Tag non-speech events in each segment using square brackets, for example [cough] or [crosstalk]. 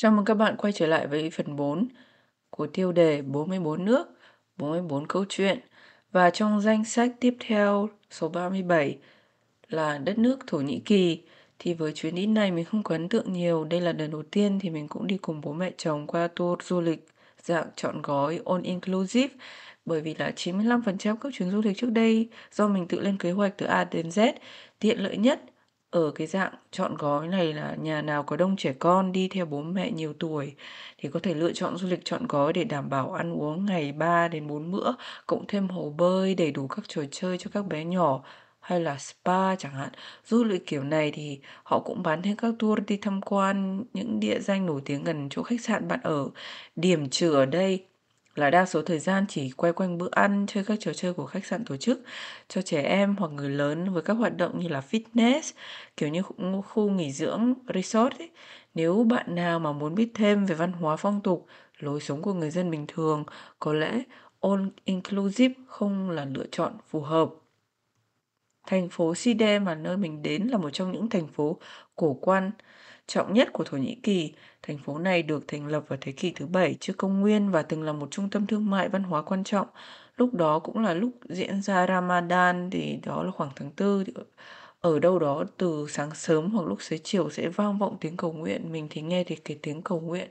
Chào mừng các bạn quay trở lại với phần 4 của tiêu đề 44 nước, 44 câu chuyện. Và trong danh sách tiếp theo số 37 là đất nước Thổ Nhĩ Kỳ. Thì với chuyến đi này mình không có ấn tượng nhiều. Đây là lần đầu tiên thì mình cũng đi cùng bố mẹ chồng qua tour du lịch dạng chọn gói all inclusive bởi vì là 95% các chuyến du lịch trước đây do mình tự lên kế hoạch từ A đến Z tiện lợi nhất ở cái dạng chọn gói này là nhà nào có đông trẻ con đi theo bố mẹ nhiều tuổi thì có thể lựa chọn du lịch chọn gói để đảm bảo ăn uống ngày 3 đến 4 bữa, cộng thêm hồ bơi, đầy đủ các trò chơi cho các bé nhỏ hay là spa chẳng hạn. Du lịch kiểu này thì họ cũng bán thêm các tour đi tham quan những địa danh nổi tiếng gần chỗ khách sạn bạn ở. Điểm trừ ở đây là đa số thời gian chỉ quay quanh bữa ăn, chơi các trò chơi của khách sạn tổ chức cho trẻ em hoặc người lớn với các hoạt động như là fitness, kiểu như khu, nghỉ dưỡng, resort. Ấy. Nếu bạn nào mà muốn biết thêm về văn hóa phong tục, lối sống của người dân bình thường, có lẽ all inclusive không là lựa chọn phù hợp. Thành phố Side mà nơi mình đến là một trong những thành phố cổ quan trọng nhất của Thổ Nhĩ Kỳ. Thành phố này được thành lập vào thế kỷ thứ bảy trước công nguyên và từng là một trung tâm thương mại văn hóa quan trọng. Lúc đó cũng là lúc diễn ra Ramadan thì đó là khoảng tháng tư ở đâu đó từ sáng sớm hoặc lúc xế chiều sẽ vang vọng tiếng cầu nguyện mình thì nghe thì cái tiếng cầu nguyện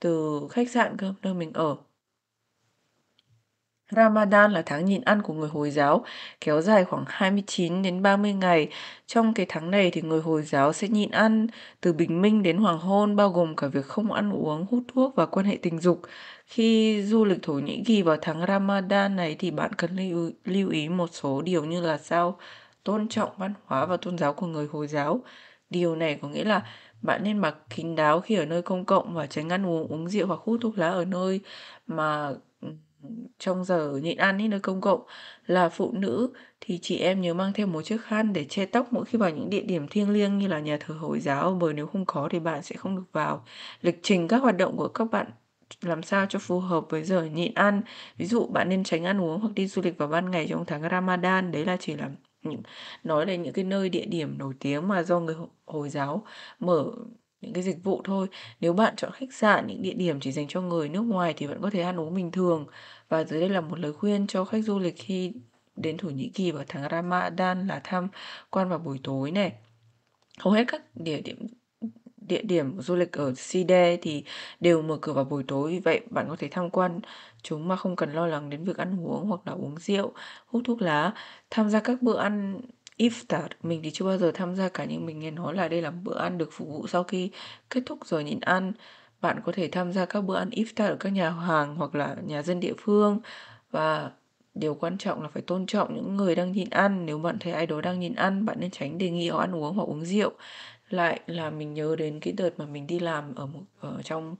từ khách sạn cơ nơi mình ở Ramadan là tháng nhịn ăn của người Hồi giáo, kéo dài khoảng 29 đến 30 ngày. Trong cái tháng này thì người Hồi giáo sẽ nhịn ăn từ bình minh đến hoàng hôn, bao gồm cả việc không ăn uống, hút thuốc và quan hệ tình dục. Khi du lịch Thổ Nhĩ Kỳ vào tháng Ramadan này thì bạn cần lưu, lưu ý một số điều như là sao tôn trọng văn hóa và tôn giáo của người Hồi giáo. Điều này có nghĩa là bạn nên mặc kín đáo khi ở nơi công cộng và tránh ăn uống uống rượu hoặc hút thuốc lá ở nơi mà trong giờ nhịn ăn ấy nơi công cộng là phụ nữ thì chị em nhớ mang theo một chiếc khăn để che tóc mỗi khi vào những địa điểm thiêng liêng như là nhà thờ Hồi giáo bởi nếu không có thì bạn sẽ không được vào. Lịch trình các hoạt động của các bạn làm sao cho phù hợp với giờ nhịn ăn. Ví dụ bạn nên tránh ăn uống hoặc đi du lịch vào ban ngày trong tháng Ramadan, đấy là chỉ là những, nói đến những cái nơi địa điểm nổi tiếng mà do người Hồi giáo mở những cái dịch vụ thôi nếu bạn chọn khách sạn những địa điểm chỉ dành cho người nước ngoài thì vẫn có thể ăn uống bình thường và dưới đây là một lời khuyên cho khách du lịch khi đến Thổ Nhĩ Kỳ vào tháng Ramadan là tham quan vào buổi tối này. Hầu hết các địa điểm địa điểm du lịch ở Side thì đều mở cửa vào buổi tối vì vậy bạn có thể tham quan chúng mà không cần lo lắng đến việc ăn uống hoặc là uống rượu, hút thuốc lá, tham gia các bữa ăn iftar mình thì chưa bao giờ tham gia cả nhưng mình nghe nói là đây là bữa ăn được phục vụ sau khi kết thúc rồi nhịn ăn bạn có thể tham gia các bữa ăn iftar ở các nhà hàng hoặc là nhà dân địa phương và điều quan trọng là phải tôn trọng những người đang nhịn ăn nếu bạn thấy ai đó đang nhịn ăn bạn nên tránh đề nghị họ ăn uống hoặc uống rượu lại là mình nhớ đến cái đợt mà mình đi làm ở một ở trong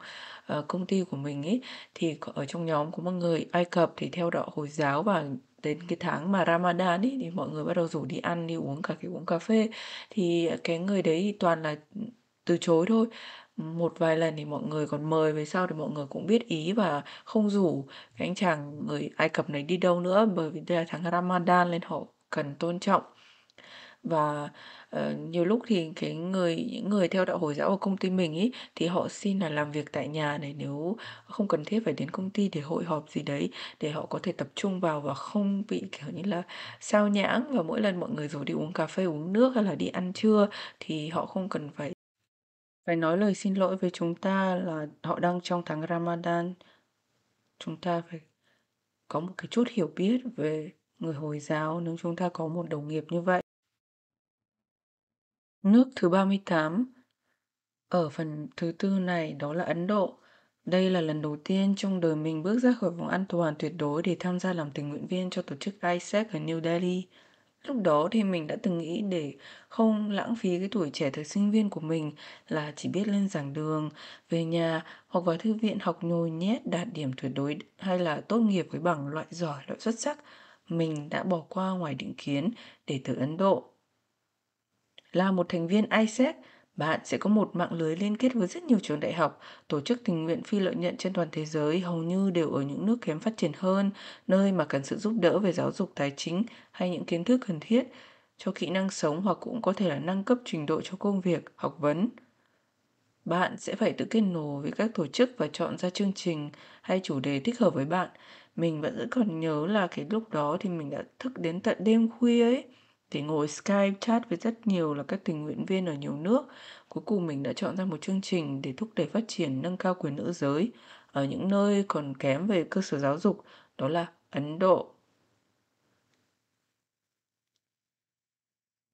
uh, công ty của mình ấy thì ở trong nhóm có một người Ai Cập thì theo đạo Hồi giáo và đến cái tháng mà Ramadan ấy thì mọi người bắt đầu rủ đi ăn đi uống cả cái uống cà phê thì cái người đấy toàn là từ chối thôi một vài lần thì mọi người còn mời về sau thì mọi người cũng biết ý và không rủ cái anh chàng người Ai Cập này đi đâu nữa bởi vì đây là tháng Ramadan nên họ cần tôn trọng và uh, nhiều lúc thì cái người những người theo đạo hồi giáo ở công ty mình ý thì họ xin là làm việc tại nhà này nếu không cần thiết phải đến công ty để hội họp gì đấy để họ có thể tập trung vào và không bị kiểu như là sao nhãng và mỗi lần mọi người rồi đi uống cà phê uống nước hay là đi ăn trưa thì họ không cần phải phải nói lời xin lỗi với chúng ta là họ đang trong tháng Ramadan. Chúng ta phải có một cái chút hiểu biết về người Hồi giáo nếu chúng ta có một đồng nghiệp như vậy. Nước thứ 38 ở phần thứ tư này đó là Ấn Độ. Đây là lần đầu tiên trong đời mình bước ra khỏi vùng an toàn tuyệt đối để tham gia làm tình nguyện viên cho tổ chức ISEC ở New Delhi. Lúc đó thì mình đã từng nghĩ để không lãng phí cái tuổi trẻ thời sinh viên của mình là chỉ biết lên giảng đường, về nhà hoặc vào thư viện học nhồi nhét đạt điểm tuyệt đối hay là tốt nghiệp với bằng loại giỏi, loại xuất sắc. Mình đã bỏ qua ngoài định kiến để tới Ấn Độ. Là một thành viên ISEC, bạn sẽ có một mạng lưới liên kết với rất nhiều trường đại học, tổ chức tình nguyện phi lợi nhuận trên toàn thế giới hầu như đều ở những nước kém phát triển hơn, nơi mà cần sự giúp đỡ về giáo dục tài chính hay những kiến thức cần thiết cho kỹ năng sống hoặc cũng có thể là nâng cấp trình độ cho công việc, học vấn. Bạn sẽ phải tự kết nối với các tổ chức và chọn ra chương trình hay chủ đề thích hợp với bạn. Mình vẫn còn nhớ là cái lúc đó thì mình đã thức đến tận đêm khuya ấy thì ngồi Skype chat với rất nhiều là các tình nguyện viên ở nhiều nước. Cuối cùng mình đã chọn ra một chương trình để thúc đẩy phát triển nâng cao quyền nữ giới ở những nơi còn kém về cơ sở giáo dục, đó là Ấn Độ.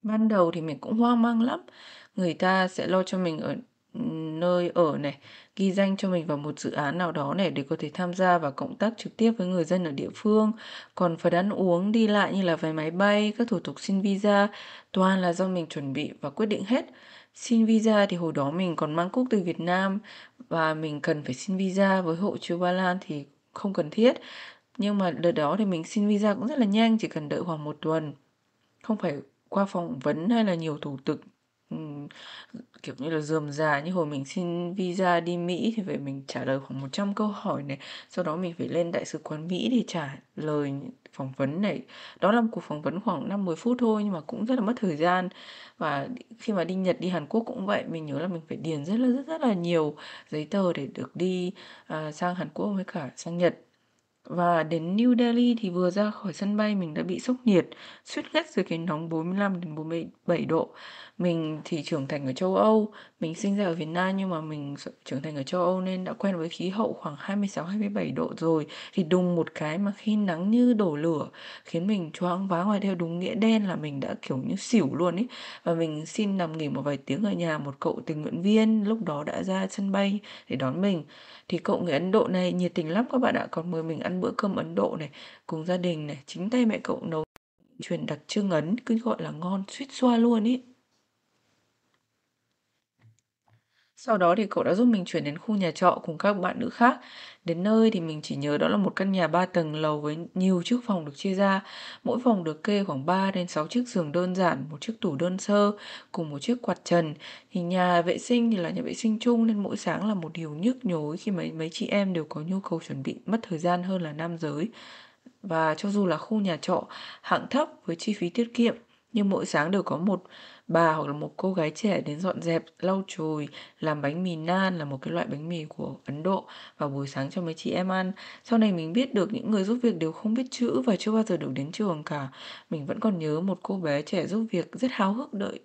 Ban đầu thì mình cũng hoang mang lắm, người ta sẽ lo cho mình ở nơi ở này ghi danh cho mình vào một dự án nào đó này để có thể tham gia và cộng tác trực tiếp với người dân ở địa phương còn phần ăn uống đi lại như là vé máy bay các thủ tục xin visa toàn là do mình chuẩn bị và quyết định hết xin visa thì hồi đó mình còn mang quốc từ Việt Nam và mình cần phải xin visa với hộ chiếu Ba Lan thì không cần thiết nhưng mà đợt đó thì mình xin visa cũng rất là nhanh chỉ cần đợi khoảng một tuần không phải qua phỏng vấn hay là nhiều thủ tục kiểu như là dườm già như hồi mình xin visa đi Mỹ thì phải mình trả lời khoảng 100 câu hỏi này sau đó mình phải lên đại sứ quán Mỹ để trả lời phỏng vấn này đó là một cuộc phỏng vấn khoảng 5-10 phút thôi nhưng mà cũng rất là mất thời gian và khi mà đi Nhật đi Hàn Quốc cũng vậy mình nhớ là mình phải điền rất là rất, rất là nhiều giấy tờ để được đi à, sang Hàn Quốc với cả sang Nhật và đến New Delhi thì vừa ra khỏi sân bay mình đã bị sốc nhiệt, suýt ngất dưới cái nóng 45 đến 47 độ mình thì trưởng thành ở châu Âu mình sinh ra ở Việt Nam nhưng mà mình trưởng thành ở châu Âu nên đã quen với khí hậu khoảng 26 27 độ rồi thì đùng một cái mà khi nắng như đổ lửa khiến mình choáng váng ngoài theo đúng nghĩa đen là mình đã kiểu như xỉu luôn ấy và mình xin nằm nghỉ một vài tiếng ở nhà một cậu tình nguyện viên lúc đó đã ra sân bay để đón mình thì cậu người Ấn Độ này nhiệt tình lắm các bạn ạ còn mời mình ăn bữa cơm Ấn Độ này cùng gia đình này chính tay mẹ cậu nấu truyền đặc trưng Ấn cứ gọi là ngon suýt xoa luôn ấy Sau đó thì cậu đã giúp mình chuyển đến khu nhà trọ cùng các bạn nữ khác. Đến nơi thì mình chỉ nhớ đó là một căn nhà 3 tầng lầu với nhiều chiếc phòng được chia ra. Mỗi phòng được kê khoảng 3 đến 6 chiếc giường đơn giản, một chiếc tủ đơn sơ cùng một chiếc quạt trần. Thì nhà vệ sinh thì là nhà vệ sinh chung nên mỗi sáng là một điều nhức nhối khi mấy mấy chị em đều có nhu cầu chuẩn bị mất thời gian hơn là nam giới. Và cho dù là khu nhà trọ hạng thấp với chi phí tiết kiệm nhưng mỗi sáng đều có một bà hoặc là một cô gái trẻ đến dọn dẹp, lau chùi, làm bánh mì nan là một cái loại bánh mì của Ấn Độ vào buổi sáng cho mấy chị em ăn. Sau này mình biết được những người giúp việc đều không biết chữ và chưa bao giờ được đến trường cả. Mình vẫn còn nhớ một cô bé trẻ giúp việc rất háo hức đợi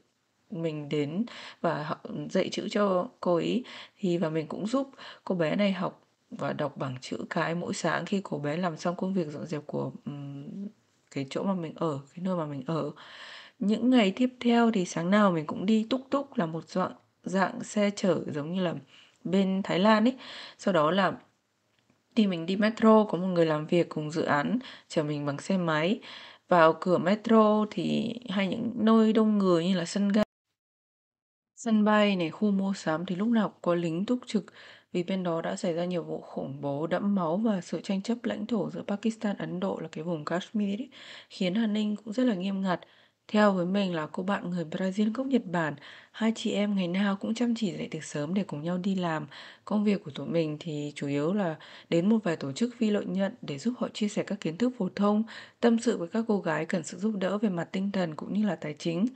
mình đến và dạy chữ cho cô ấy thì và mình cũng giúp cô bé này học và đọc bảng chữ cái mỗi sáng khi cô bé làm xong công việc dọn dẹp của um, cái chỗ mà mình ở cái nơi mà mình ở những ngày tiếp theo thì sáng nào mình cũng đi túc túc là một dạng dạng xe chở giống như là bên Thái Lan ấy. Sau đó là thì mình đi metro có một người làm việc cùng dự án chở mình bằng xe máy vào cửa metro thì hay những nơi đông người như là sân ga sân bay này khu mua sắm thì lúc nào cũng có lính túc trực vì bên đó đã xảy ra nhiều vụ khủng bố đẫm máu và sự tranh chấp lãnh thổ giữa Pakistan Ấn Độ là cái vùng Kashmir ấy, khiến an ninh cũng rất là nghiêm ngặt theo với mình là cô bạn người Brazil gốc Nhật Bản, hai chị em ngày nào cũng chăm chỉ dậy từ sớm để cùng nhau đi làm. Công việc của tụi mình thì chủ yếu là đến một vài tổ chức phi lợi nhuận để giúp họ chia sẻ các kiến thức phổ thông, tâm sự với các cô gái cần sự giúp đỡ về mặt tinh thần cũng như là tài chính.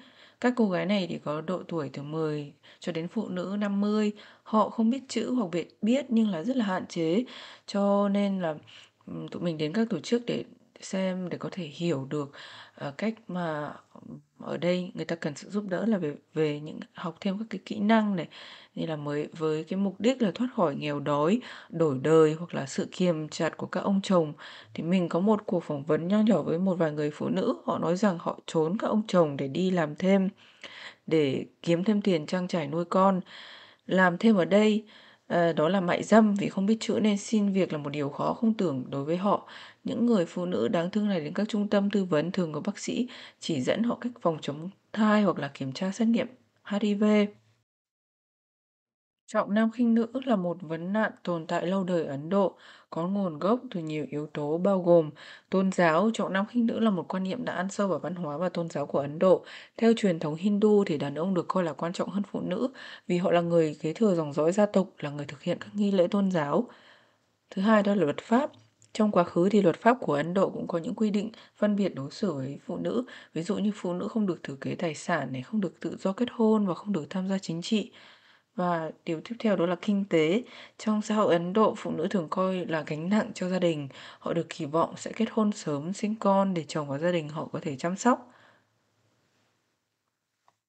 Các cô gái này thì có độ tuổi từ 10 cho đến phụ nữ 50, họ không biết chữ hoặc biết biết nhưng là rất là hạn chế. Cho nên là tụi mình đến các tổ chức để xem để có thể hiểu được ờ, cách mà ở đây người ta cần sự giúp đỡ là về về những học thêm các cái kỹ năng này như là mới với cái mục đích là thoát khỏi nghèo đói đổi đời hoặc là sự kiềm chặt của các ông chồng thì mình có một cuộc phỏng vấn nho nhỏ với một vài người phụ nữ họ nói rằng họ trốn các ông chồng để đi làm thêm để kiếm thêm tiền trang trải nuôi con làm thêm ở đây Ờ, đó là mại dâm vì không biết chữ nên xin việc là một điều khó không tưởng đối với họ. Những người phụ nữ đáng thương này đến các trung tâm tư vấn thường có bác sĩ chỉ dẫn họ cách phòng chống thai hoặc là kiểm tra xét nghiệm HIV. Trọng nam khinh nữ là một vấn nạn tồn tại lâu đời Ấn Độ, có nguồn gốc từ nhiều yếu tố bao gồm tôn giáo. Trọng nam khinh nữ là một quan niệm đã ăn sâu vào văn hóa và tôn giáo của Ấn Độ. Theo truyền thống Hindu thì đàn ông được coi là quan trọng hơn phụ nữ vì họ là người kế thừa dòng dõi gia tộc, là người thực hiện các nghi lễ tôn giáo. Thứ hai đó là luật pháp. Trong quá khứ thì luật pháp của Ấn Độ cũng có những quy định phân biệt đối xử với phụ nữ, ví dụ như phụ nữ không được thừa kế tài sản này, không được tự do kết hôn và không được tham gia chính trị. Và điều tiếp theo đó là kinh tế. Trong xã hội Ấn Độ, phụ nữ thường coi là gánh nặng cho gia đình. Họ được kỳ vọng sẽ kết hôn sớm, sinh con để chồng và gia đình họ có thể chăm sóc.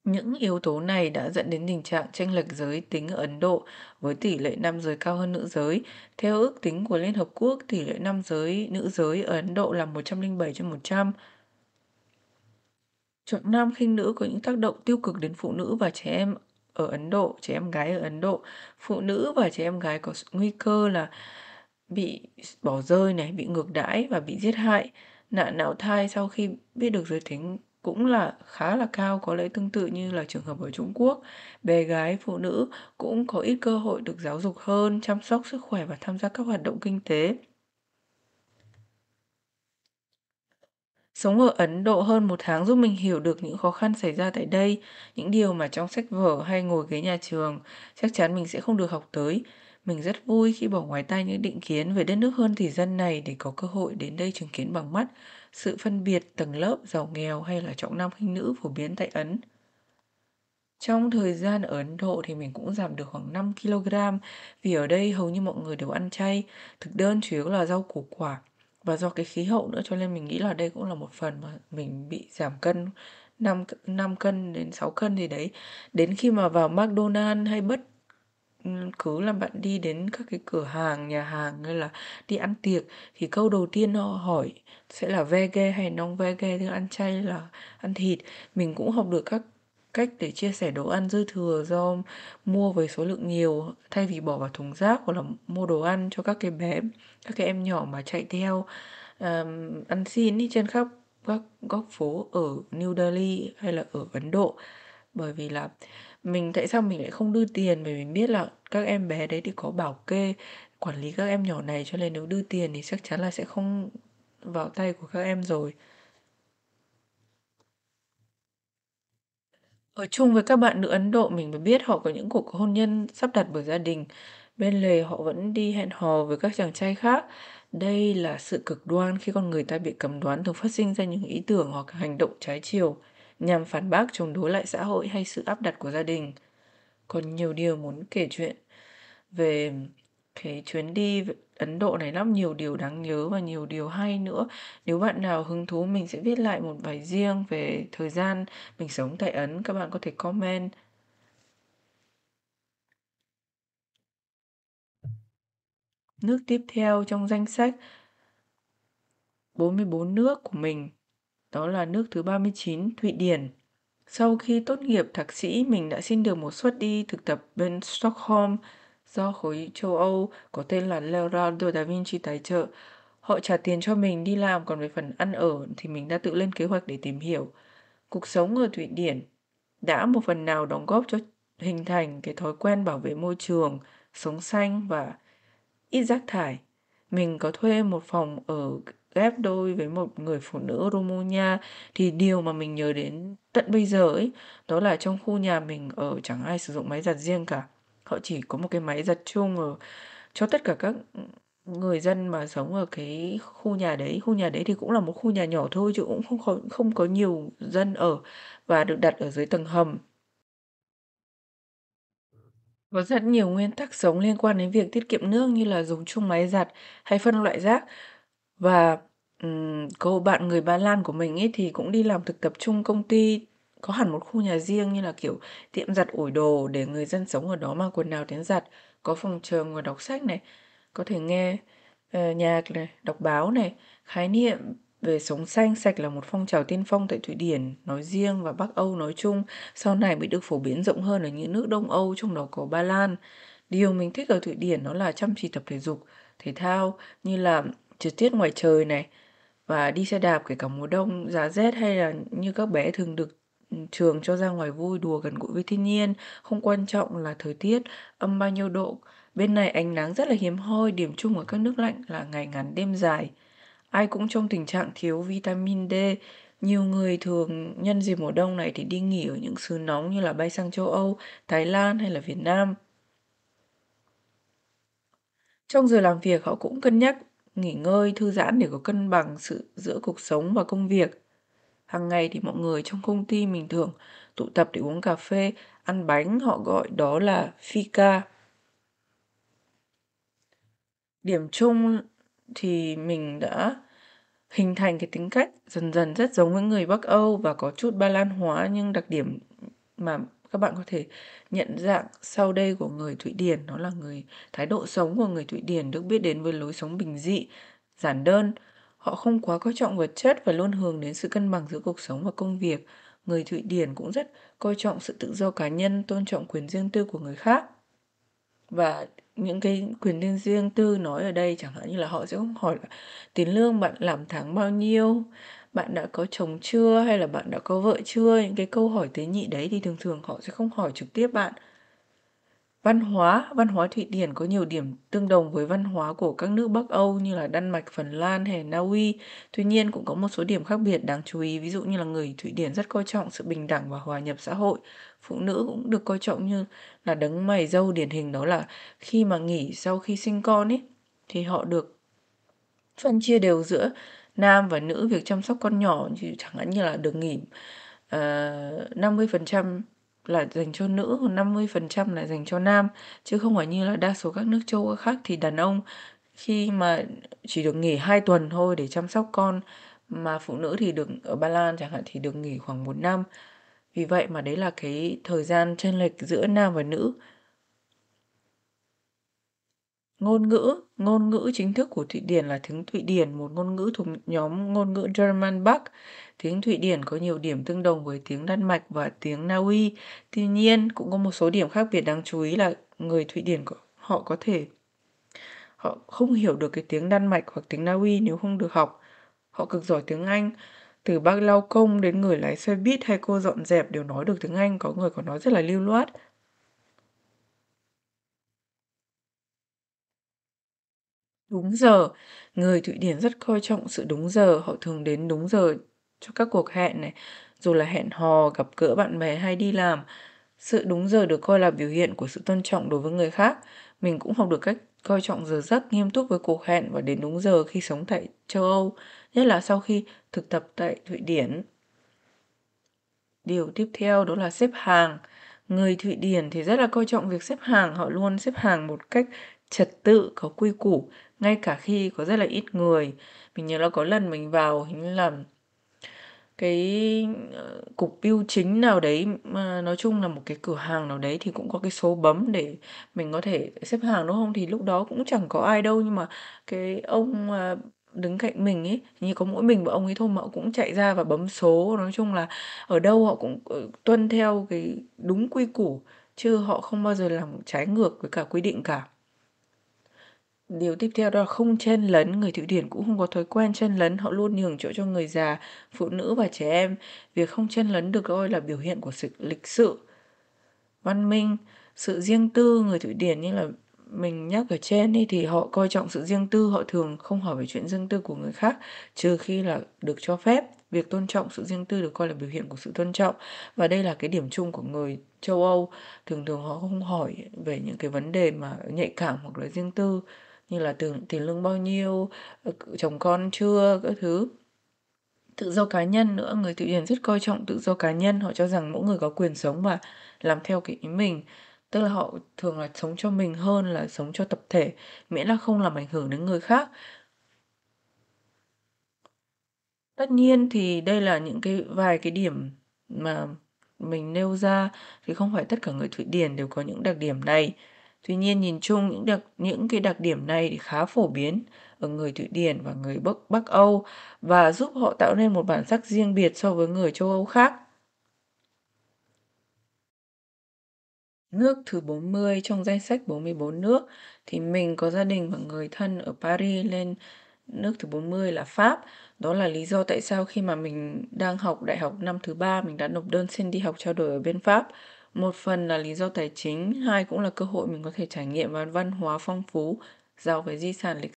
Những yếu tố này đã dẫn đến tình trạng tranh lệch giới tính ở Ấn Độ với tỷ lệ nam giới cao hơn nữ giới. Theo ước tính của Liên Hợp Quốc, tỷ lệ nam giới, nữ giới ở Ấn Độ là 107 trên 100. Chọn nam khinh nữ có những tác động tiêu cực đến phụ nữ và trẻ em ở Ấn Độ, trẻ em gái ở Ấn Độ, phụ nữ và trẻ em gái có nguy cơ là bị bỏ rơi này, bị ngược đãi và bị giết hại. Nạn nạo thai sau khi biết được giới tính cũng là khá là cao, có lẽ tương tự như là trường hợp ở Trung Quốc. Bé gái, phụ nữ cũng có ít cơ hội được giáo dục hơn, chăm sóc sức khỏe và tham gia các hoạt động kinh tế. Sống ở Ấn Độ hơn một tháng giúp mình hiểu được những khó khăn xảy ra tại đây, những điều mà trong sách vở hay ngồi ghế nhà trường chắc chắn mình sẽ không được học tới. Mình rất vui khi bỏ ngoài tai những định kiến về đất nước hơn thì dân này để có cơ hội đến đây chứng kiến bằng mắt sự phân biệt tầng lớp, giàu nghèo hay là trọng nam khinh nữ phổ biến tại Ấn. Trong thời gian ở Ấn Độ thì mình cũng giảm được khoảng 5 kg vì ở đây hầu như mọi người đều ăn chay, thực đơn chủ yếu là rau củ quả và do cái khí hậu nữa cho nên mình nghĩ là đây cũng là một phần mà mình bị giảm cân 5, 5 cân đến 6 cân gì đấy đến khi mà vào McDonald hay bất cứ là bạn đi đến các cái cửa hàng nhà hàng hay là đi ăn tiệc thì câu đầu tiên họ hỏi sẽ là vege hay non vege thì ăn chay là ăn thịt mình cũng học được các cách để chia sẻ đồ ăn dư thừa do mua với số lượng nhiều thay vì bỏ vào thùng rác hoặc là mua đồ ăn cho các cái bé các cái em nhỏ mà chạy theo um, ăn xin đi trên khắp các góc phố ở New Delhi hay là ở Ấn Độ bởi vì là mình tại sao mình lại không đưa tiền bởi vì mình biết là các em bé đấy thì có bảo kê quản lý các em nhỏ này cho nên nếu đưa tiền thì chắc chắn là sẽ không vào tay của các em rồi Ở chung với các bạn nữ Ấn Độ mình mới biết họ có những cuộc hôn nhân sắp đặt bởi gia đình. Bên lề họ vẫn đi hẹn hò với các chàng trai khác. Đây là sự cực đoan khi con người ta bị cấm đoán thường phát sinh ra những ý tưởng hoặc hành động trái chiều nhằm phản bác chống đối lại xã hội hay sự áp đặt của gia đình. Còn nhiều điều muốn kể chuyện về cái chuyến đi Ấn Độ này lắm nhiều điều đáng nhớ và nhiều điều hay nữa. Nếu bạn nào hứng thú mình sẽ viết lại một bài riêng về thời gian mình sống tại Ấn, các bạn có thể comment. Nước tiếp theo trong danh sách 44 nước của mình đó là nước thứ 39 Thụy Điển. Sau khi tốt nghiệp thạc sĩ, mình đã xin được một suất đi thực tập bên Stockholm do khối châu Âu có tên là Leonardo da Vinci tài trợ. Họ trả tiền cho mình đi làm còn về phần ăn ở thì mình đã tự lên kế hoạch để tìm hiểu. Cuộc sống ở Thụy Điển đã một phần nào đóng góp cho hình thành cái thói quen bảo vệ môi trường, sống xanh và ít rác thải. Mình có thuê một phòng ở ghép đôi với một người phụ nữ Romania thì điều mà mình nhớ đến tận bây giờ ấy đó là trong khu nhà mình ở chẳng ai sử dụng máy giặt riêng cả họ chỉ có một cái máy giặt chung ở cho tất cả các người dân mà sống ở cái khu nhà đấy khu nhà đấy thì cũng là một khu nhà nhỏ thôi chứ cũng không có, không có nhiều dân ở và được đặt ở dưới tầng hầm có rất nhiều nguyên tắc sống liên quan đến việc tiết kiệm nước như là dùng chung máy giặt hay phân loại rác và um, cô bạn người Ba Lan của mình ấy thì cũng đi làm thực tập chung công ty có hẳn một khu nhà riêng như là kiểu tiệm giặt ủi đồ để người dân sống ở đó mang quần áo đến giặt, có phòng chờ ngồi đọc sách này, có thể nghe uh, nhạc này, đọc báo này, khái niệm về sống xanh sạch là một phong trào tiên phong tại Thụy Điển nói riêng và Bắc Âu nói chung, sau này bị được phổ biến rộng hơn ở những nước Đông Âu trong đó có Ba Lan. Điều mình thích ở Thụy Điển đó là chăm chỉ tập thể dục, thể thao như là trượt tuyết ngoài trời này và đi xe đạp kể cả mùa đông, giá rét hay là như các bé thường được trường cho ra ngoài vui đùa gần gũi với thiên nhiên, không quan trọng là thời tiết âm bao nhiêu độ. Bên này ánh nắng rất là hiếm hoi, điểm chung ở các nước lạnh là ngày ngắn đêm dài. Ai cũng trong tình trạng thiếu vitamin D. Nhiều người thường nhân dịp mùa đông này thì đi nghỉ ở những xứ nóng như là bay sang châu Âu, Thái Lan hay là Việt Nam. Trong giờ làm việc họ cũng cân nhắc nghỉ ngơi, thư giãn để có cân bằng sự giữa cuộc sống và công việc. Hàng ngày thì mọi người trong công ty mình thường tụ tập để uống cà phê, ăn bánh, họ gọi đó là fika. Điểm chung thì mình đã hình thành cái tính cách dần dần rất giống với người Bắc Âu và có chút Ba Lan hóa nhưng đặc điểm mà các bạn có thể nhận dạng sau đây của người Thụy Điển đó là người thái độ sống của người Thụy Điển được biết đến với lối sống bình dị, giản đơn, Họ không quá coi trọng vật chất và luôn hướng đến sự cân bằng giữa cuộc sống và công việc. Người Thụy Điển cũng rất coi trọng sự tự do cá nhân, tôn trọng quyền riêng tư của người khác. Và những cái quyền riêng tư nói ở đây chẳng hạn như là họ sẽ không hỏi là tiền lương bạn làm tháng bao nhiêu, bạn đã có chồng chưa hay là bạn đã có vợ chưa, những cái câu hỏi tế nhị đấy thì thường thường họ sẽ không hỏi trực tiếp bạn Văn hóa, văn hóa Thụy Điển có nhiều điểm tương đồng với văn hóa của các nước Bắc Âu như là Đan Mạch, Phần Lan hay Na Uy. Tuy nhiên cũng có một số điểm khác biệt đáng chú ý, ví dụ như là người Thụy Điển rất coi trọng sự bình đẳng và hòa nhập xã hội. Phụ nữ cũng được coi trọng như là đấng mày dâu điển hình đó là khi mà nghỉ sau khi sinh con ấy thì họ được phân chia đều giữa nam và nữ việc chăm sóc con nhỏ chẳng hạn như là được nghỉ uh, ờ, 50% là dành cho nữ 50% là dành cho nam chứ không phải như là đa số các nước châu khác thì đàn ông khi mà chỉ được nghỉ 2 tuần thôi để chăm sóc con mà phụ nữ thì được ở Ba Lan chẳng hạn thì được nghỉ khoảng 1 năm. Vì vậy mà đấy là cái thời gian chênh lệch giữa nam và nữ. Ngôn ngữ, ngôn ngữ chính thức của Thụy Điển là tiếng Thụy Điển, một ngôn ngữ thuộc nhóm ngôn ngữ German Bắc. Tiếng Thụy Điển có nhiều điểm tương đồng với tiếng Đan Mạch và tiếng Na Uy. Tuy nhiên, cũng có một số điểm khác biệt đáng chú ý là người Thụy Điển có, họ có thể họ không hiểu được cái tiếng Đan Mạch hoặc tiếng Na Uy nếu không được học. Họ cực giỏi tiếng Anh. Từ bác lau công đến người lái xe buýt hay cô dọn dẹp đều nói được tiếng Anh, có người còn nói rất là lưu loát. Đúng giờ, người Thụy Điển rất coi trọng sự đúng giờ, họ thường đến đúng giờ cho các cuộc hẹn này, dù là hẹn hò, gặp gỡ bạn bè hay đi làm. Sự đúng giờ được coi là biểu hiện của sự tôn trọng đối với người khác. Mình cũng học được cách coi trọng giờ giấc nghiêm túc với cuộc hẹn và đến đúng giờ khi sống tại châu Âu, nhất là sau khi thực tập tại Thụy Điển. Điều tiếp theo đó là xếp hàng. Người Thụy Điển thì rất là coi trọng việc xếp hàng, họ luôn xếp hàng một cách trật tự, có quy củ, ngay cả khi có rất là ít người. Mình nhớ là có lần mình vào hình như là cái ờ, cục bưu chính nào đấy mà nói chung là một cái cửa hàng nào đấy thì cũng có cái số bấm để mình có thể xếp hàng đúng không thì lúc đó cũng chẳng có ai đâu nhưng mà cái ông ờ, đứng cạnh mình ấy như có mỗi mình và ông ấy thôi mà cũng chạy ra và bấm số nói chung là ở đâu họ cũng ờ, tuân theo cái đúng quy củ chứ họ không bao giờ làm trái ngược với cả quy định cả Điều tiếp theo đó là không chen lấn, người Thụy Điển cũng không có thói quen chen lấn, họ luôn nhường chỗ cho người già, phụ nữ và trẻ em. Việc không chen lấn được coi là biểu hiện của sự lịch sự, văn minh, sự riêng tư người Thụy Điển như là mình nhắc ở trên thì họ coi trọng sự riêng tư, họ thường không hỏi về chuyện riêng tư của người khác trừ khi là được cho phép. Việc tôn trọng sự riêng tư được coi là biểu hiện của sự tôn trọng và đây là cái điểm chung của người châu Âu. Thường thường họ không hỏi về những cái vấn đề mà nhạy cảm hoặc là riêng tư như là tiền tiền lương bao nhiêu ờ, chồng con chưa các thứ tự do cá nhân nữa người thụy điển rất coi trọng tự do cá nhân họ cho rằng mỗi người có quyền sống và làm theo cái ý mình tức là họ thường là sống cho mình hơn là sống cho tập thể miễn là không làm ảnh hưởng đến người khác tất nhiên thì đây là những cái vài cái điểm mà mình nêu ra thì không phải tất cả người thụy điển đều có những đặc điểm này Tuy nhiên nhìn chung những đặc, những cái đặc điểm này thì khá phổ biến ở người Thụy Điển và người Bắc Bắc Âu và giúp họ tạo nên một bản sắc riêng biệt so với người châu Âu khác. Nước thứ 40 trong danh sách 44 nước thì mình có gia đình và người thân ở Paris lên nước thứ 40 là Pháp. Đó là lý do tại sao khi mà mình đang học đại học năm thứ ba mình đã nộp đơn xin đi học trao đổi ở bên Pháp một phần là lý do tài chính hai cũng là cơ hội mình có thể trải nghiệm và văn hóa phong phú giàu về di sản lịch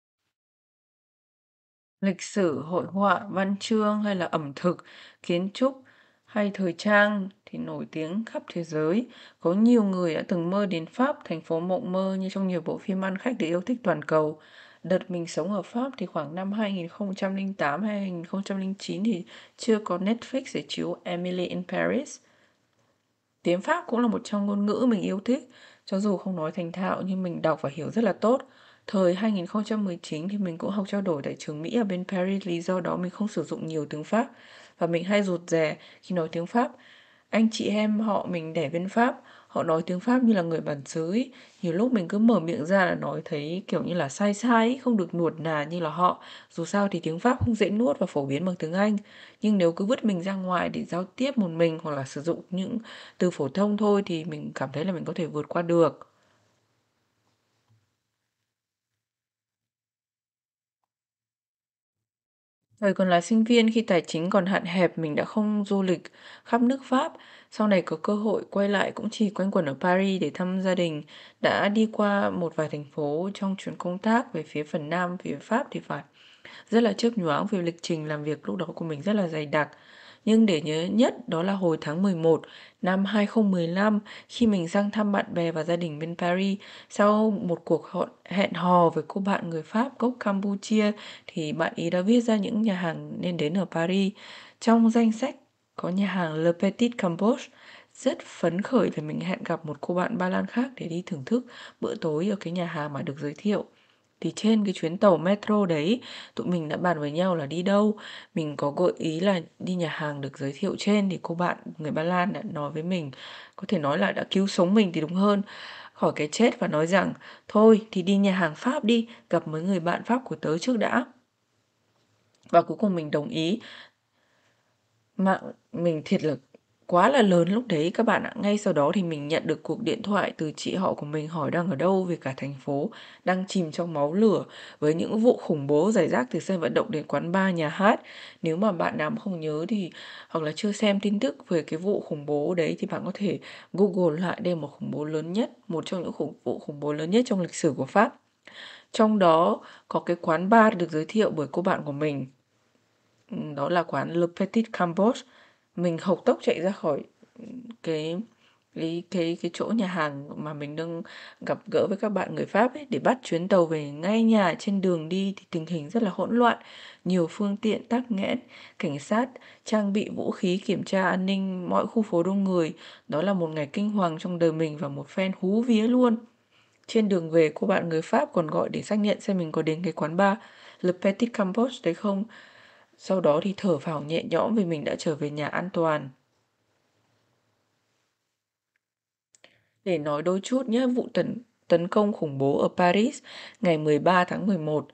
lịch sử hội họa văn chương hay là ẩm thực kiến trúc hay thời trang thì nổi tiếng khắp thế giới có nhiều người đã từng mơ đến pháp thành phố mộng mơ như trong nhiều bộ phim ăn khách được yêu thích toàn cầu đợt mình sống ở Pháp thì khoảng năm 2008 hay 2009 thì chưa có Netflix để chiếu Emily in Paris tiếng pháp cũng là một trong ngôn ngữ mình yêu thích cho dù không nói thành thạo nhưng mình đọc và hiểu rất là tốt thời 2019 thì mình cũng học trao đổi tại trường Mỹ ở bên Paris lý do đó mình không sử dụng nhiều tiếng Pháp và mình hay rụt rè khi nói tiếng Pháp anh chị em họ mình để bên Pháp họ nói tiếng pháp như là người bản xứ ấy. nhiều lúc mình cứ mở miệng ra là nói thấy kiểu như là sai sai ấy, không được nuột nà như là họ dù sao thì tiếng pháp không dễ nuốt và phổ biến bằng tiếng anh nhưng nếu cứ vứt mình ra ngoài để giao tiếp một mình hoặc là sử dụng những từ phổ thông thôi thì mình cảm thấy là mình có thể vượt qua được Thời còn là sinh viên khi tài chính còn hạn hẹp mình đã không du lịch khắp nước Pháp sau này có cơ hội quay lại cũng chỉ quanh quẩn ở Paris để thăm gia đình. Đã đi qua một vài thành phố trong chuyến công tác về phía phần Nam, phía Pháp thì phải. Rất là chớp nhoáng về lịch trình làm việc lúc đó của mình rất là dày đặc. Nhưng để nhớ nhất đó là hồi tháng 11 năm 2015 khi mình sang thăm bạn bè và gia đình bên Paris. Sau một cuộc hẹn hò với cô bạn người Pháp gốc Campuchia thì bạn ý đã viết ra những nhà hàng nên đến ở Paris. Trong danh sách có nhà hàng Le Petit Camboche rất phấn khởi là mình hẹn gặp một cô bạn Ba Lan khác để đi thưởng thức bữa tối ở cái nhà hàng mà được giới thiệu. Thì trên cái chuyến tàu metro đấy, tụi mình đã bàn với nhau là đi đâu. Mình có gợi ý là đi nhà hàng được giới thiệu trên thì cô bạn người Ba Lan đã nói với mình, có thể nói là đã cứu sống mình thì đúng hơn khỏi cái chết và nói rằng thôi thì đi nhà hàng Pháp đi, gặp mấy người bạn Pháp của tớ trước đã. Và cuối cùng mình đồng ý Mạng mình thiệt là quá là lớn lúc đấy các bạn ạ. Ngay sau đó thì mình nhận được cuộc điện thoại từ chị họ của mình hỏi đang ở đâu vì cả thành phố đang chìm trong máu lửa với những vụ khủng bố giải rác từ sân vận động đến quán bar, nhà hát. Nếu mà bạn nào không nhớ thì hoặc là chưa xem tin tức về cái vụ khủng bố đấy thì bạn có thể Google lại đây một khủng bố lớn nhất, một trong những khủng vụ khủng bố lớn nhất trong lịch sử của Pháp. Trong đó có cái quán bar được giới thiệu bởi cô bạn của mình đó là quán Le Petit Cambodge. mình hộc tốc chạy ra khỏi cái cái cái cái chỗ nhà hàng mà mình đang gặp gỡ với các bạn người Pháp ấy để bắt chuyến tàu về ngay nhà trên đường đi thì tình hình rất là hỗn loạn, nhiều phương tiện tắc nghẽn, cảnh sát trang bị vũ khí kiểm tra an ninh mọi khu phố đông người. Đó là một ngày kinh hoàng trong đời mình và một phen hú vía luôn. Trên đường về cô bạn người Pháp còn gọi để xác nhận xem mình có đến cái quán bar Le Petit Campos đấy không sau đó thì thở phào nhẹ nhõm vì mình đã trở về nhà an toàn. Để nói đôi chút nhé, vụ tấn, tấn công khủng bố ở Paris ngày 13 tháng 11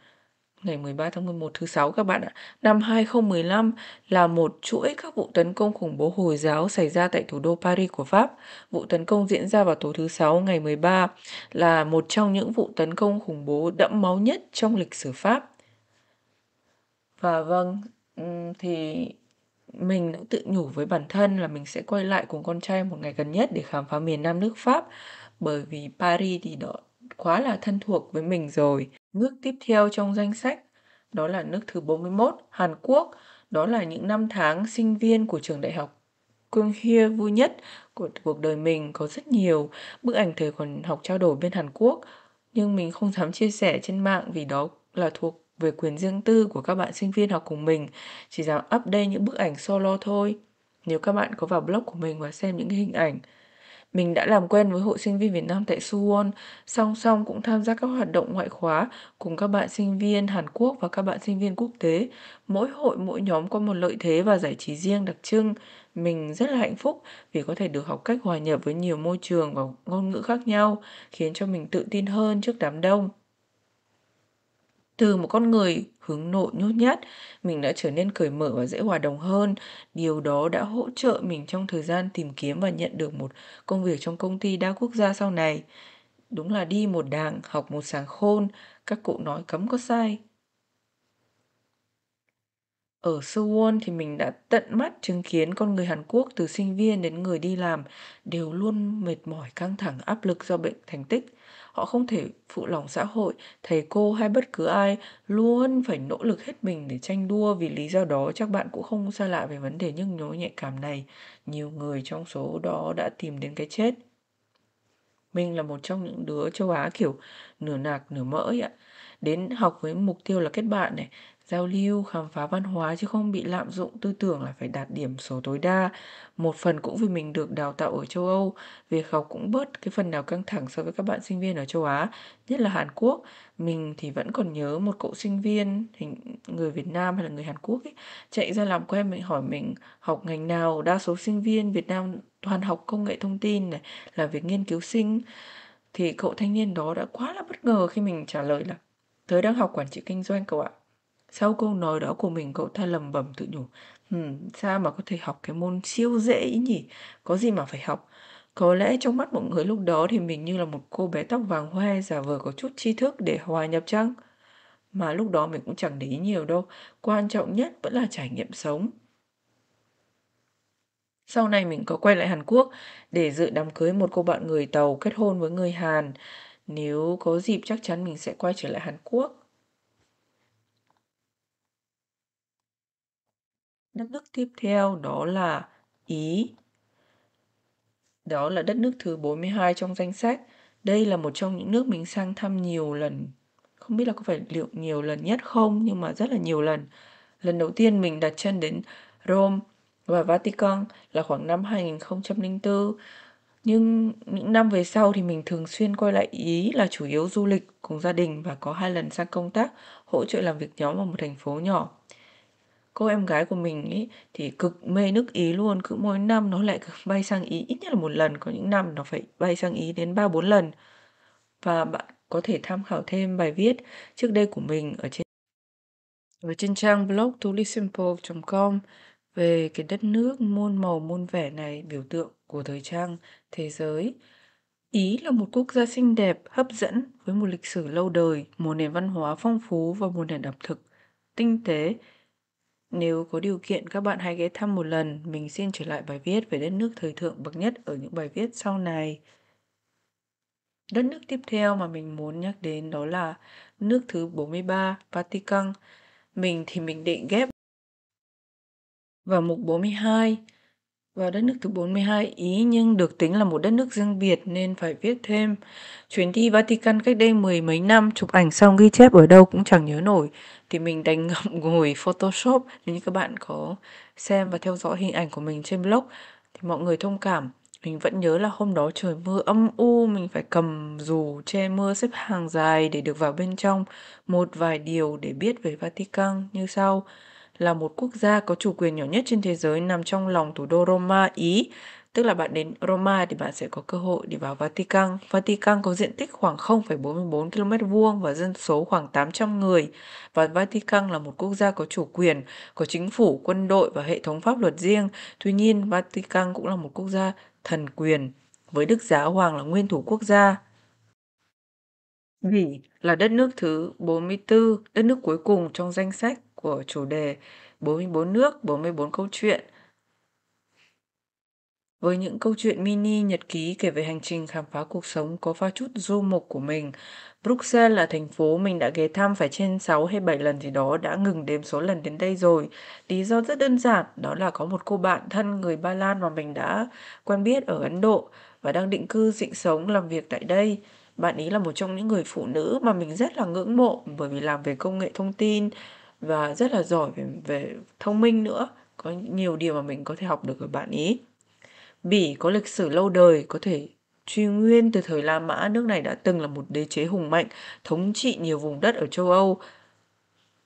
ngày 13 tháng 11 thứ sáu các bạn ạ, năm 2015 là một chuỗi các vụ tấn công khủng bố Hồi giáo xảy ra tại thủ đô Paris của Pháp. Vụ tấn công diễn ra vào tối thứ sáu ngày 13 là một trong những vụ tấn công khủng bố đẫm máu nhất trong lịch sử Pháp. Và vâng, ừ, thì mình đã tự nhủ với bản thân là mình sẽ quay lại cùng con trai một ngày gần nhất để khám phá miền Nam nước Pháp, bởi vì Paris thì đó quá là thân thuộc với mình rồi. Nước tiếp theo trong danh sách đó là nước thứ 41, Hàn Quốc. Đó là những năm tháng sinh viên của trường đại học Kyung-hye vui nhất của cuộc đời mình có rất nhiều bức ảnh thời còn học trao đổi bên Hàn Quốc nhưng mình không dám chia sẻ trên mạng vì đó là thuộc về quyền riêng tư của các bạn sinh viên học cùng mình, chỉ dám update những bức ảnh solo thôi. Nếu các bạn có vào blog của mình và xem những hình ảnh, mình đã làm quen với hội sinh viên Việt Nam tại Suwon, song song cũng tham gia các hoạt động ngoại khóa cùng các bạn sinh viên Hàn Quốc và các bạn sinh viên quốc tế. Mỗi hội mỗi nhóm có một lợi thế và giải trí riêng đặc trưng. Mình rất là hạnh phúc vì có thể được học cách hòa nhập với nhiều môi trường và ngôn ngữ khác nhau, khiến cho mình tự tin hơn trước đám đông từ một con người hướng nội nhút nhát mình đã trở nên cởi mở và dễ hòa đồng hơn điều đó đã hỗ trợ mình trong thời gian tìm kiếm và nhận được một công việc trong công ty đa quốc gia sau này đúng là đi một đàng học một sàng khôn các cụ nói cấm có sai ở Seoul thì mình đã tận mắt chứng kiến con người Hàn Quốc từ sinh viên đến người đi làm đều luôn mệt mỏi căng thẳng áp lực do bệnh thành tích họ không thể phụ lòng xã hội thầy cô hay bất cứ ai luôn phải nỗ lực hết mình để tranh đua vì lý do đó chắc bạn cũng không xa lạ về vấn đề nhức nhối nhạy cảm này nhiều người trong số đó đã tìm đến cái chết mình là một trong những đứa châu Á kiểu nửa nạc nửa mỡ ạ. Đến học với mục tiêu là kết bạn này, giao lưu, khám phá văn hóa chứ không bị lạm dụng tư tưởng là phải đạt điểm số tối đa. Một phần cũng vì mình được đào tạo ở châu Âu, việc học cũng bớt cái phần nào căng thẳng so với các bạn sinh viên ở châu Á, nhất là Hàn Quốc. Mình thì vẫn còn nhớ một cậu sinh viên, người Việt Nam hay là người Hàn Quốc ấy, chạy ra làm quen mình hỏi mình học ngành nào, đa số sinh viên Việt Nam toàn học công nghệ thông tin này, làm việc nghiên cứu sinh thì cậu thanh niên đó đã quá là bất ngờ khi mình trả lời là tớ đang học quản trị kinh doanh cậu ạ sau câu nói đó của mình cậu ta lầm bầm tự nhủ Ừm, sao mà có thể học cái môn siêu dễ ý nhỉ? Có gì mà phải học? Có lẽ trong mắt mọi người lúc đó thì mình như là một cô bé tóc vàng hoe giả vờ có chút tri thức để hòa nhập chăng? Mà lúc đó mình cũng chẳng để ý nhiều đâu, quan trọng nhất vẫn là trải nghiệm sống. Sau này mình có quay lại Hàn Quốc để dự đám cưới một cô bạn người Tàu kết hôn với người Hàn. Nếu có dịp chắc chắn mình sẽ quay trở lại Hàn Quốc. Đất nước tiếp theo đó là Ý. Đó là đất nước thứ 42 trong danh sách. Đây là một trong những nước mình sang thăm nhiều lần. Không biết là có phải liệu nhiều lần nhất không, nhưng mà rất là nhiều lần. Lần đầu tiên mình đặt chân đến Rome và Vatican là khoảng năm 2004. Nhưng những năm về sau thì mình thường xuyên quay lại Ý là chủ yếu du lịch cùng gia đình và có hai lần sang công tác hỗ trợ làm việc nhóm ở một thành phố nhỏ cô em gái của mình ấy thì cực mê nước Ý luôn, cứ mỗi năm nó lại [laughs] bay sang Ý ít nhất là một lần, có những năm nó phải bay sang Ý đến 3 4 lần. Và bạn có thể tham khảo thêm bài viết trước đây của mình ở trên ở trên trang blog tulisimple.com về cái đất nước muôn màu muôn vẻ này biểu tượng của thời trang thế giới. Ý là một quốc gia xinh đẹp, hấp dẫn với một lịch sử lâu đời, một nền văn hóa phong phú và một nền ẩm thực tinh tế nếu có điều kiện các bạn hãy ghé thăm một lần, mình xin trở lại bài viết về đất nước thời thượng bậc nhất ở những bài viết sau này. Đất nước tiếp theo mà mình muốn nhắc đến đó là nước thứ 43, Vatican. Mình thì mình định ghép vào mục 42 vào đất nước thứ 42, Ý nhưng được tính là một đất nước riêng biệt nên phải viết thêm. Chuyến đi Vatican cách đây mười mấy năm, chụp ảnh xong ghi chép ở đâu cũng chẳng nhớ nổi. Thì mình đánh ngậm [laughs] ngồi Photoshop. Nếu như các bạn có xem và theo dõi hình ảnh của mình trên blog thì mọi người thông cảm. Mình vẫn nhớ là hôm đó trời mưa âm u, mình phải cầm dù che mưa xếp hàng dài để được vào bên trong. Một vài điều để biết về Vatican như sau là một quốc gia có chủ quyền nhỏ nhất trên thế giới nằm trong lòng thủ đô Roma, Ý. Tức là bạn đến Roma thì bạn sẽ có cơ hội để vào Vatican. Vatican có diện tích khoảng 0,44 km vuông và dân số khoảng 800 người. Và Vatican là một quốc gia có chủ quyền, có chính phủ, quân đội và hệ thống pháp luật riêng. Tuy nhiên, Vatican cũng là một quốc gia thần quyền, với Đức Giáo Hoàng là nguyên thủ quốc gia. Bỉ là đất nước thứ 44, đất nước cuối cùng trong danh sách của chủ đề 44 nước, 44 câu chuyện. Với những câu chuyện mini nhật ký kể về hành trình khám phá cuộc sống có pha chút du mục của mình, Bruxelles là thành phố mình đã ghé thăm phải trên 6 hay 7 lần gì đó đã ngừng đếm số lần đến đây rồi. Lý do rất đơn giản, đó là có một cô bạn thân người Ba Lan mà mình đã quen biết ở Ấn Độ và đang định cư sinh sống làm việc tại đây. Bạn ấy là một trong những người phụ nữ mà mình rất là ngưỡng mộ bởi vì làm về công nghệ thông tin, và rất là giỏi về về thông minh nữa có nhiều điều mà mình có thể học được ở bạn ý bỉ có lịch sử lâu đời có thể truy nguyên từ thời la mã nước này đã từng là một đế chế hùng mạnh thống trị nhiều vùng đất ở châu âu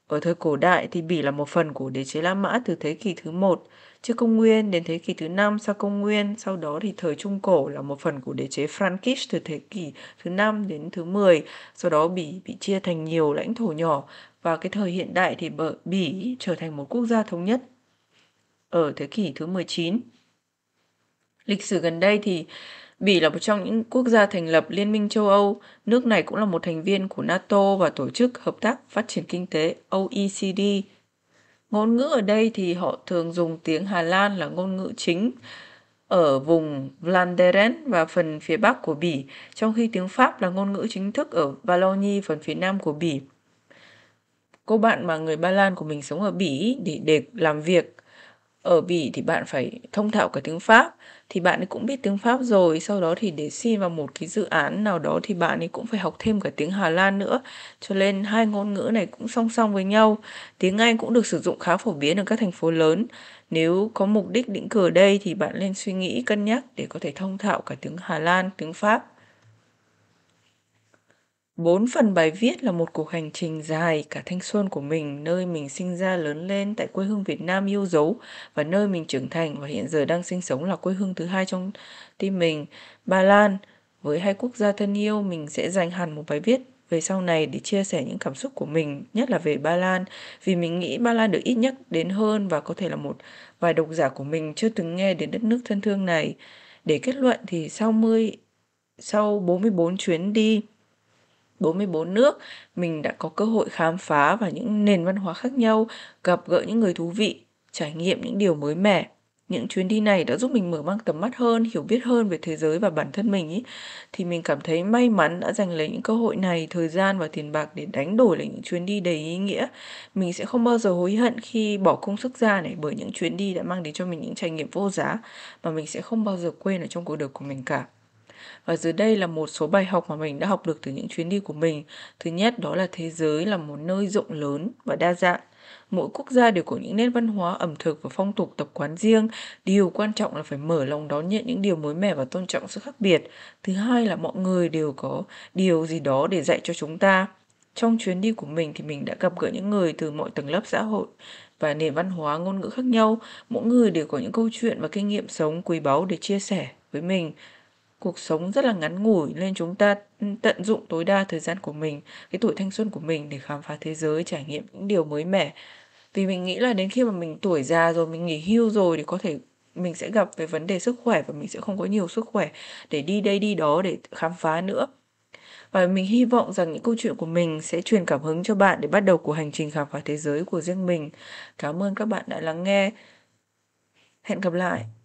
ở thời cổ đại thì bỉ là một phần của đế chế la mã từ thế kỷ thứ một trước công nguyên đến thế kỷ thứ năm sau công nguyên sau đó thì thời trung cổ là một phần của đế chế Frankish từ thế kỷ thứ năm đến thứ 10 sau đó bị bị chia thành nhiều lãnh thổ nhỏ và cái thời hiện đại thì bỉ trở thành một quốc gia thống nhất ở thế kỷ thứ 19 lịch sử gần đây thì Bỉ là một trong những quốc gia thành lập Liên minh châu Âu, nước này cũng là một thành viên của NATO và Tổ chức Hợp tác Phát triển Kinh tế OECD ngôn ngữ ở đây thì họ thường dùng tiếng Hà Lan là ngôn ngữ chính ở vùng Vlaanderen và phần phía bắc của Bỉ, trong khi tiếng Pháp là ngôn ngữ chính thức ở Wallonie phần phía nam của Bỉ. Cô bạn mà người Ba Lan của mình sống ở Bỉ để để làm việc ở Bỉ thì bạn phải thông thạo cả tiếng Pháp thì bạn ấy cũng biết tiếng Pháp rồi sau đó thì để xin vào một cái dự án nào đó thì bạn ấy cũng phải học thêm cả tiếng Hà Lan nữa cho nên hai ngôn ngữ này cũng song song với nhau tiếng Anh cũng được sử dụng khá phổ biến ở các thành phố lớn nếu có mục đích định cư ở đây thì bạn nên suy nghĩ cân nhắc để có thể thông thạo cả tiếng Hà Lan tiếng Pháp 4 phần bài viết là một cuộc hành trình dài cả thanh xuân của mình, nơi mình sinh ra lớn lên tại quê hương Việt Nam yêu dấu và nơi mình trưởng thành và hiện giờ đang sinh sống là quê hương thứ hai trong tim mình, Ba Lan. Với hai quốc gia thân yêu, mình sẽ dành hẳn một bài viết về sau này để chia sẻ những cảm xúc của mình, nhất là về Ba Lan, vì mình nghĩ Ba Lan được ít nhắc đến hơn và có thể là một vài độc giả của mình chưa từng nghe đến đất nước thân thương này. Để kết luận thì sau 10 sau 44 chuyến đi 44 nước, mình đã có cơ hội khám phá và những nền văn hóa khác nhau, gặp gỡ những người thú vị, trải nghiệm những điều mới mẻ. Những chuyến đi này đã giúp mình mở mang tầm mắt hơn, hiểu biết hơn về thế giới và bản thân mình ý. Thì mình cảm thấy may mắn đã giành lấy những cơ hội này, thời gian và tiền bạc để đánh đổi lại những chuyến đi đầy ý nghĩa. Mình sẽ không bao giờ hối hận khi bỏ công sức ra này bởi những chuyến đi đã mang đến cho mình những trải nghiệm vô giá mà mình sẽ không bao giờ quên ở trong cuộc đời của mình cả. Và dưới đây là một số bài học mà mình đã học được từ những chuyến đi của mình. Thứ nhất đó là thế giới là một nơi rộng lớn và đa dạng. Mỗi quốc gia đều có những nét văn hóa, ẩm thực và phong tục tập quán riêng. Điều quan trọng là phải mở lòng đón nhận những điều mới mẻ và tôn trọng sự khác biệt. Thứ hai là mọi người đều có điều gì đó để dạy cho chúng ta. Trong chuyến đi của mình thì mình đã gặp gỡ những người từ mọi tầng lớp xã hội và nền văn hóa ngôn ngữ khác nhau. Mỗi người đều có những câu chuyện và kinh nghiệm sống quý báu để chia sẻ với mình cuộc sống rất là ngắn ngủi nên chúng ta tận dụng tối đa thời gian của mình, cái tuổi thanh xuân của mình để khám phá thế giới, trải nghiệm những điều mới mẻ. Vì mình nghĩ là đến khi mà mình tuổi già rồi, mình nghỉ hưu rồi thì có thể mình sẽ gặp về vấn đề sức khỏe và mình sẽ không có nhiều sức khỏe để đi đây đi đó để khám phá nữa. Và mình hy vọng rằng những câu chuyện của mình sẽ truyền cảm hứng cho bạn để bắt đầu cuộc hành trình khám phá thế giới của riêng mình. Cảm ơn các bạn đã lắng nghe. Hẹn gặp lại.